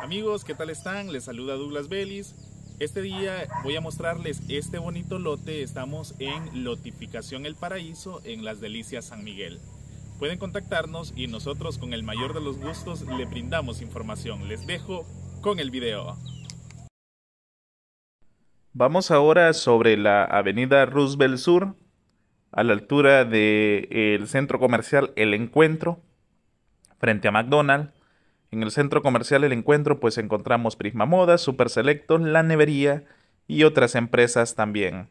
Amigos, ¿qué tal están? Les saluda Douglas Vélez. Este día voy a mostrarles este bonito lote. Estamos en Lotificación El Paraíso, en Las Delicias San Miguel. Pueden contactarnos y nosotros con el mayor de los gustos le brindamos información. Les dejo con el video. Vamos ahora sobre la avenida Roosevelt Sur, a la altura del el centro comercial El Encuentro, frente a McDonald's. En el centro comercial El Encuentro pues encontramos Prisma Moda, Super Selecto, La Nevería y otras empresas también.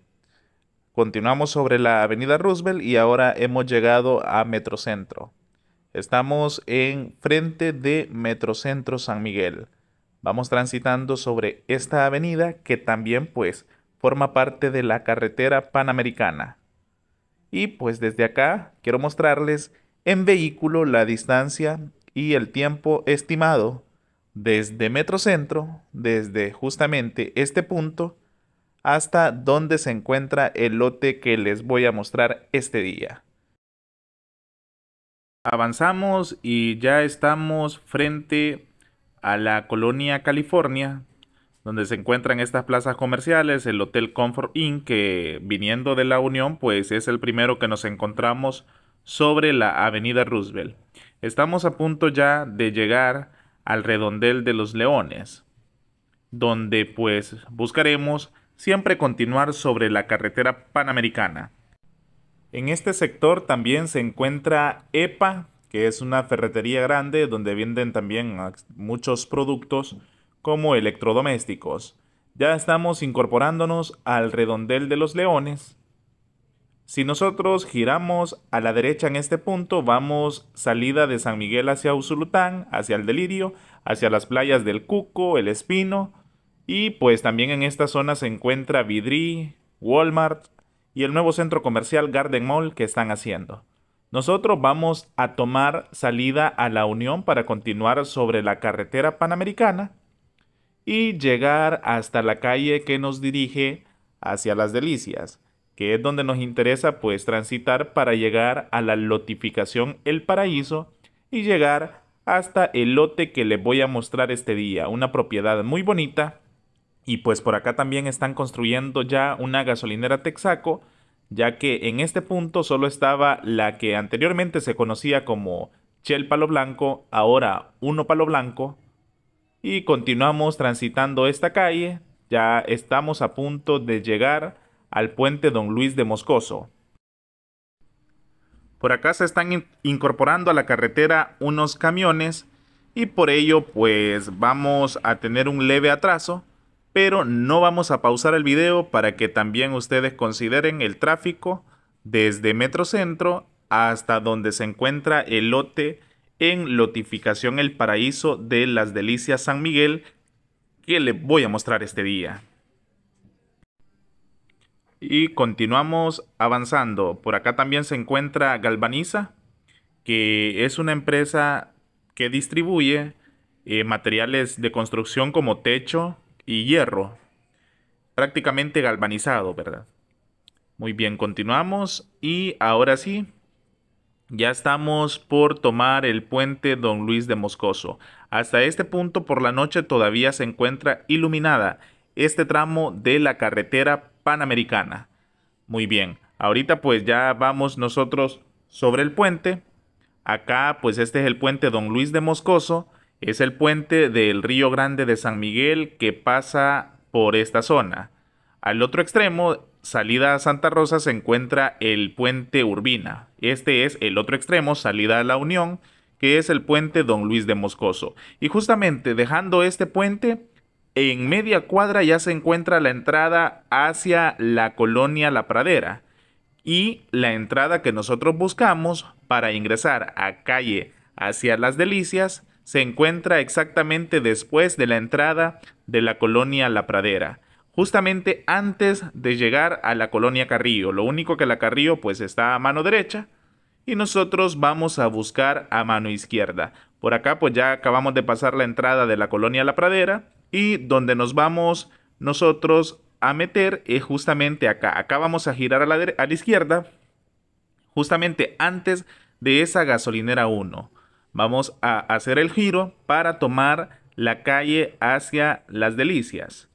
Continuamos sobre la Avenida Roosevelt y ahora hemos llegado a Metrocentro. Estamos en frente de Metrocentro San Miguel. Vamos transitando sobre esta avenida que también pues forma parte de la carretera panamericana. Y pues desde acá quiero mostrarles en vehículo la distancia y el tiempo estimado desde Metrocentro, desde justamente este punto, hasta donde se encuentra el lote que les voy a mostrar este día. Avanzamos y ya estamos frente a la colonia California, donde se encuentran estas plazas comerciales, el Hotel Comfort Inn, que viniendo de la Unión, pues es el primero que nos encontramos sobre la Avenida Roosevelt. Estamos a punto ya de llegar al redondel de los leones, donde pues buscaremos siempre continuar sobre la carretera panamericana. En este sector también se encuentra EPA, que es una ferretería grande donde venden también muchos productos como electrodomésticos. Ya estamos incorporándonos al redondel de los leones si nosotros giramos a la derecha en este punto, vamos salida de San Miguel hacia Usulután, hacia el Delirio, hacia las playas del Cuco, el Espino, y pues también en esta zona se encuentra Vidri, Walmart y el nuevo centro comercial Garden Mall que están haciendo. Nosotros vamos a tomar salida a la Unión para continuar sobre la carretera panamericana y llegar hasta la calle que nos dirige hacia las Delicias que es donde nos interesa pues transitar para llegar a la lotificación El Paraíso y llegar hasta el lote que les voy a mostrar este día, una propiedad muy bonita y pues por acá también están construyendo ya una gasolinera Texaco, ya que en este punto solo estaba la que anteriormente se conocía como Chel Palo Blanco, ahora Uno Palo Blanco. Y continuamos transitando esta calle, ya estamos a punto de llegar al puente Don Luis de Moscoso. Por acá se están incorporando a la carretera unos camiones y por ello pues vamos a tener un leve atraso, pero no vamos a pausar el video para que también ustedes consideren el tráfico desde Metrocentro hasta donde se encuentra el lote en Lotificación El Paraíso de las Delicias San Miguel que le voy a mostrar este día. Y continuamos avanzando. Por acá también se encuentra Galvaniza, que es una empresa que distribuye eh, materiales de construcción como techo y hierro. Prácticamente galvanizado, ¿verdad? Muy bien, continuamos. Y ahora sí, ya estamos por tomar el puente Don Luis de Moscoso. Hasta este punto por la noche todavía se encuentra iluminada este tramo de la carretera Panamericana. Muy bien, ahorita pues ya vamos nosotros sobre el puente. Acá pues este es el puente Don Luis de Moscoso. Es el puente del Río Grande de San Miguel que pasa por esta zona. Al otro extremo, salida a Santa Rosa, se encuentra el puente Urbina. Este es el otro extremo, salida a La Unión, que es el puente Don Luis de Moscoso. Y justamente dejando este puente, en media cuadra ya se encuentra la entrada hacia la colonia La Pradera y la entrada que nosotros buscamos para ingresar a calle hacia Las Delicias se encuentra exactamente después de la entrada de la colonia La Pradera, justamente antes de llegar a la colonia Carrillo. Lo único que la Carrillo pues está a mano derecha y nosotros vamos a buscar a mano izquierda. Por acá pues ya acabamos de pasar la entrada de la colonia La Pradera y donde nos vamos nosotros a meter es eh, justamente acá. Acá vamos a girar a la, izquierda, justamente antes de esa gasolinera 1. Vamos a hacer el giro para tomar la calle hacia Las Delicias.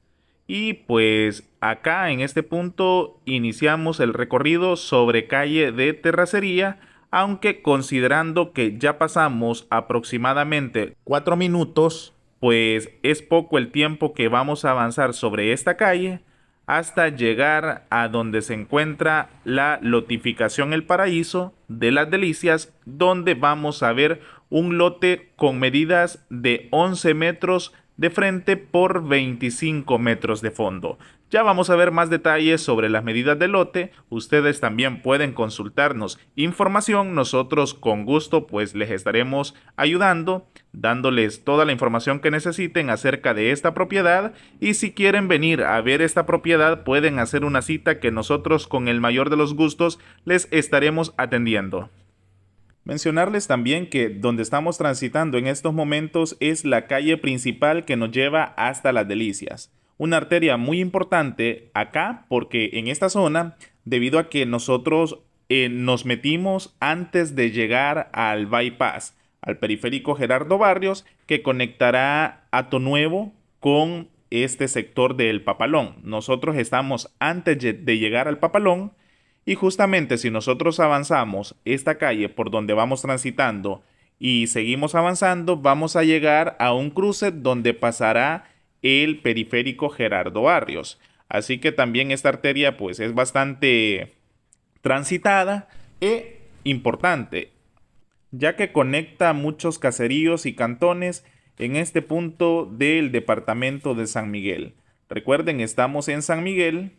Y pues acá en este punto iniciamos el recorrido sobre calle de terracería, aunque considerando que ya pasamos aproximadamente 4 minutos pues es poco el tiempo que vamos a avanzar sobre esta calle hasta llegar a donde se encuentra la lotificación El Paraíso de las Delicias, donde vamos a ver un lote con medidas de 11 metros de frente por 25 metros de fondo. Ya vamos a ver más detalles sobre las medidas del lote. Ustedes también pueden consultarnos información. Nosotros con gusto pues les estaremos ayudando, dándoles toda la información que necesiten acerca de esta propiedad. Y si quieren venir a ver esta propiedad pueden hacer una cita que nosotros con el mayor de los gustos les estaremos atendiendo. Mencionarles también que donde estamos transitando en estos momentos es la calle principal que nos lleva hasta las delicias una arteria muy importante acá porque en esta zona, debido a que nosotros eh, nos metimos antes de llegar al bypass, al periférico Gerardo Barrios, que conectará Ato Nuevo con este sector del Papalón. Nosotros estamos antes de llegar al Papalón y justamente si nosotros avanzamos esta calle por donde vamos transitando y seguimos avanzando, vamos a llegar a un cruce donde pasará el periférico Gerardo Barrios. Así que también esta arteria pues es bastante transitada e importante, ya que conecta muchos caseríos y cantones en este punto del departamento de San Miguel. Recuerden, estamos en San Miguel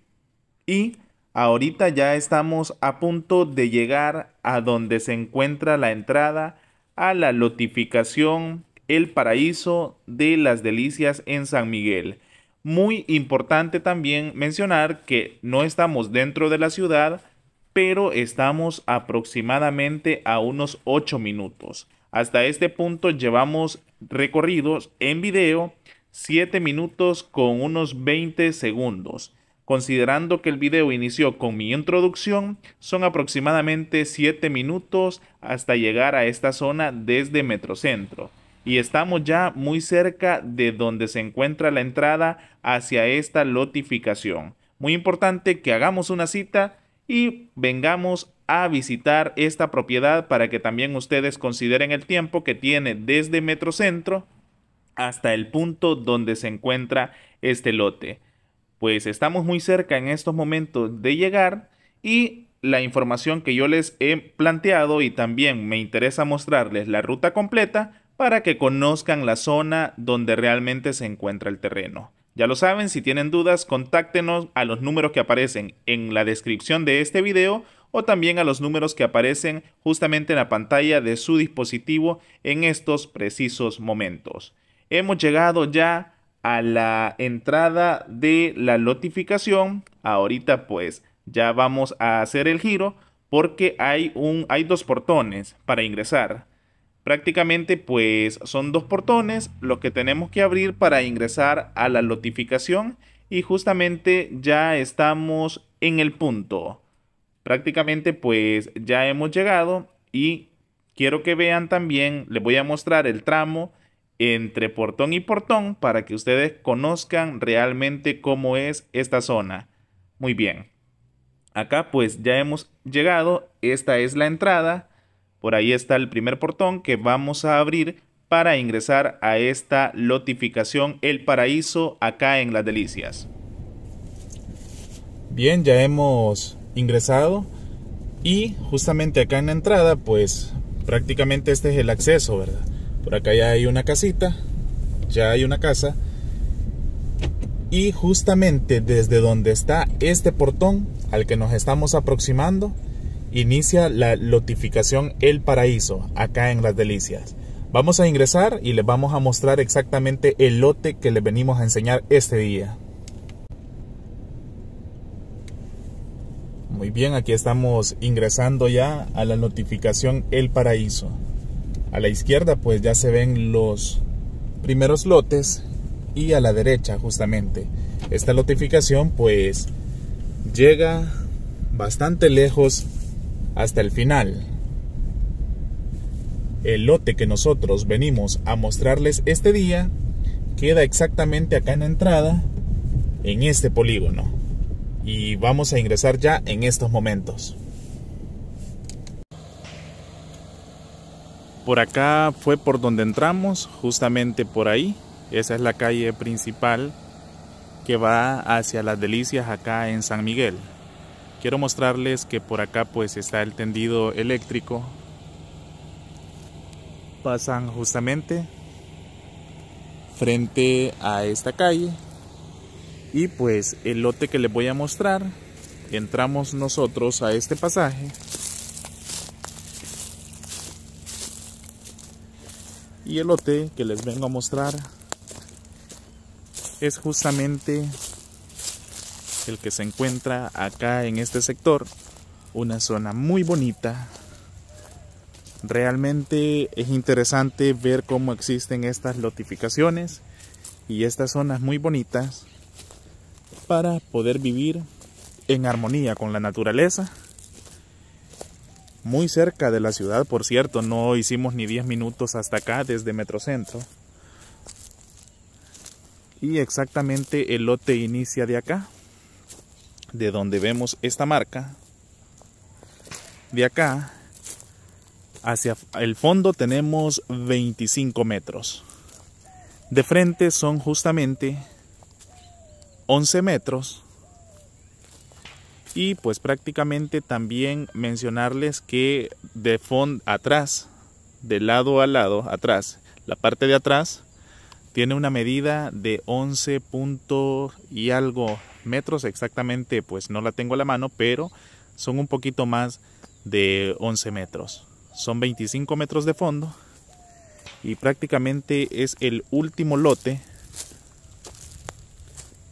y ahorita ya estamos a punto de llegar a donde se encuentra la entrada a la lotificación el paraíso de las delicias en San Miguel. Muy importante también mencionar que no estamos dentro de la ciudad, pero estamos aproximadamente a unos 8 minutos. Hasta este punto llevamos recorridos en video 7 minutos con unos 20 segundos. Considerando que el video inició con mi introducción, son aproximadamente 7 minutos hasta llegar a esta zona desde Metrocentro y estamos ya muy cerca de donde se encuentra la entrada hacia esta lotificación. Muy importante que hagamos una cita y vengamos a visitar esta propiedad para que también ustedes consideren el tiempo que tiene desde Metrocentro hasta el punto donde se encuentra este lote. Pues estamos muy cerca en estos momentos de llegar y la información que yo les he planteado y también me interesa mostrarles la ruta completa, para que conozcan la zona donde realmente se encuentra el terreno. Ya lo saben, si tienen dudas, contáctenos a los números que aparecen en la descripción de este video o también a los números que aparecen justamente en la pantalla de su dispositivo en estos precisos momentos. Hemos llegado ya a la entrada de la notificación. Ahorita pues ya vamos a hacer el giro porque hay, un, hay dos portones para ingresar Prácticamente pues son dos portones los que tenemos que abrir para ingresar a la lotificación y justamente ya estamos en el punto. Prácticamente pues ya hemos llegado y quiero que vean también, les voy a mostrar el tramo entre portón y portón para que ustedes conozcan realmente cómo es esta zona. Muy bien. Acá pues ya hemos llegado, esta es la entrada por ahí está el primer portón que vamos a abrir para ingresar a esta lotificación El Paraíso acá en Las Delicias. Bien, ya hemos ingresado y justamente acá en la entrada pues prácticamente este es el acceso, ¿verdad? Por acá ya hay una casita, ya hay una casa y justamente desde donde está este portón al que nos estamos aproximando inicia la notificación El Paraíso, acá en Las Delicias. Vamos a ingresar y les vamos a mostrar exactamente el lote que les venimos a enseñar este día. Muy bien, aquí estamos ingresando ya a la notificación El Paraíso. A la izquierda pues ya se ven los primeros lotes y a la derecha justamente. Esta notificación pues llega bastante lejos hasta el final. El lote que nosotros venimos a mostrarles este día queda exactamente acá en la entrada, en este polígono. Y vamos a ingresar ya en estos momentos. Por acá fue por donde entramos, justamente por ahí. Esa es la calle principal que va hacia las delicias acá en San Miguel quiero mostrarles que por acá pues está el tendido eléctrico pasan justamente frente a esta calle y pues el lote que les voy a mostrar entramos nosotros a este pasaje y el lote que les vengo a mostrar es justamente el que se encuentra acá en este sector. Una zona muy bonita. Realmente es interesante ver cómo existen estas lotificaciones y estas zonas muy bonitas para poder vivir en armonía con la naturaleza. Muy cerca de la ciudad, por cierto, no hicimos ni 10 minutos hasta acá desde Metrocentro. Y exactamente el lote inicia de acá de donde vemos esta marca, de acá hacia el fondo tenemos 25 metros. De frente son justamente 11 metros. Y pues prácticamente también mencionarles que de fondo atrás, de lado a lado, atrás, la parte de atrás tiene una medida de 11 puntos y algo metros exactamente, pues no la tengo a la mano, pero son un poquito más de 11 metros. Son 25 metros de fondo y prácticamente es el último lote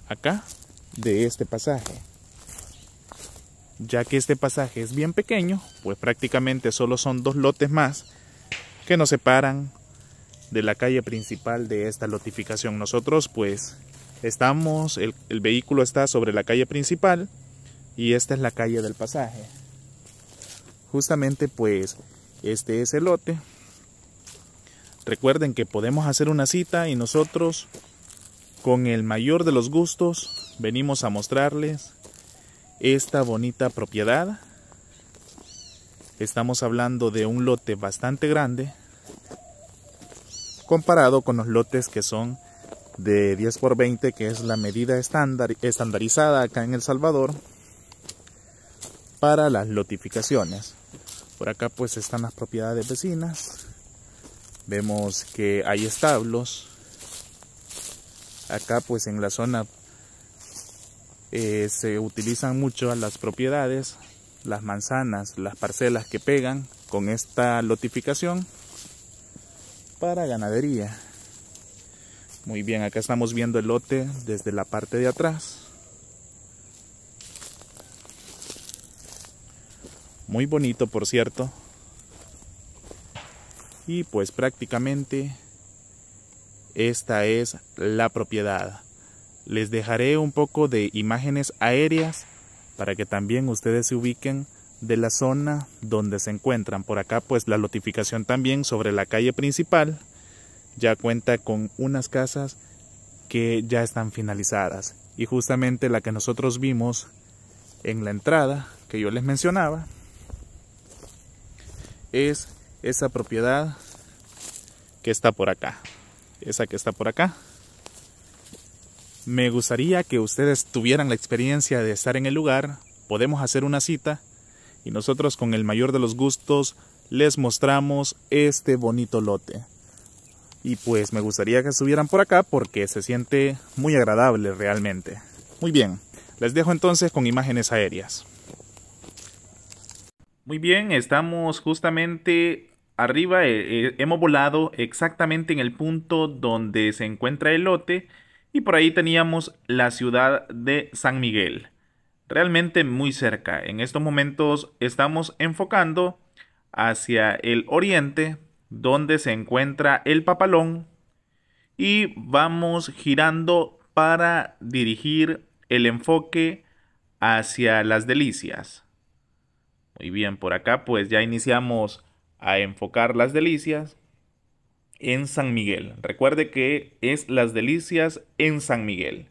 acá de este pasaje. Ya que este pasaje es bien pequeño, pues prácticamente solo son dos lotes más que nos separan de la calle principal de esta lotificación. Nosotros pues estamos, el, vehículo está sobre la calle principal y esta es la calle del pasaje. Justamente pues este es el lote. Recuerden que podemos hacer una cita y nosotros con el mayor de los gustos venimos a mostrarles esta bonita propiedad. Estamos hablando de un lote bastante grande comparado con los lotes que son de 10 por 20 que es la medida estándar, estandarizada acá en El Salvador para las lotificaciones por acá pues están las propiedades vecinas vemos que hay establos acá pues en la zona eh, se utilizan mucho las propiedades las manzanas las parcelas que pegan con esta lotificación para ganadería. Muy bien, acá estamos viendo el lote desde la parte de atrás. Muy bonito, por cierto. Y pues prácticamente esta es la propiedad. Les dejaré un poco de imágenes aéreas para que también ustedes se ubiquen de la zona donde se encuentran. Por acá pues la notificación también sobre la calle principal ya cuenta con unas casas que ya están finalizadas y justamente la que nosotros vimos en la entrada que yo les mencionaba es esa propiedad que está por acá esa que está por acá me gustaría que ustedes tuvieran la experiencia de estar en el lugar podemos hacer una cita y nosotros con el mayor de los gustos les mostramos este bonito lote. Y pues me gustaría que estuvieran por acá porque se siente muy agradable realmente. Muy bien, les dejo entonces con imágenes aéreas. Muy bien, estamos justamente arriba, eh, eh, hemos volado exactamente en el punto donde se encuentra el lote y por ahí teníamos la ciudad de San Miguel realmente muy cerca. En estos momentos estamos enfocando hacia el oriente, donde se encuentra el papalón, y vamos girando para dirigir el enfoque hacia las delicias. Muy bien, por acá pues ya iniciamos a enfocar las delicias en San Miguel. Recuerde que es las delicias en San Miguel.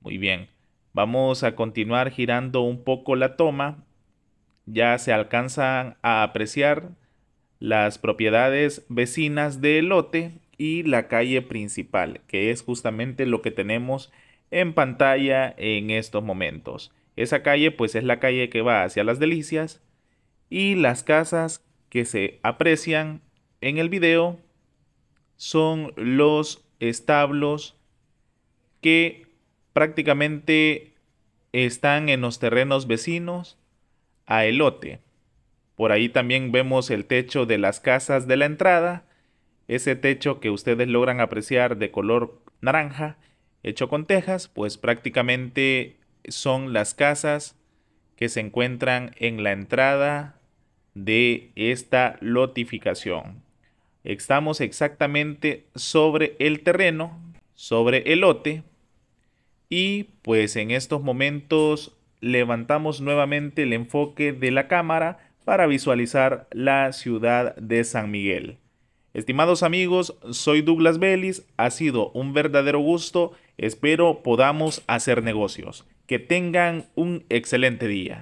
Muy bien. Vamos a continuar girando un poco la toma. Ya se alcanzan a apreciar las propiedades vecinas del lote y la calle principal, que es justamente lo que tenemos en pantalla en estos momentos. Esa calle pues es la calle que va hacia las delicias y las casas que se aprecian en el video son los establos que prácticamente están en los terrenos vecinos a elote. Por ahí también vemos el techo de las casas de la entrada, ese techo que ustedes logran apreciar de color naranja, hecho con tejas, pues prácticamente son las casas que se encuentran en la entrada de esta lotificación. Estamos exactamente sobre el terreno, sobre el lote, y pues en estos momentos levantamos nuevamente el enfoque de la cámara para visualizar la ciudad de San Miguel. Estimados amigos, soy Douglas Vélez, ha sido un verdadero gusto, espero podamos hacer negocios. Que tengan un excelente día.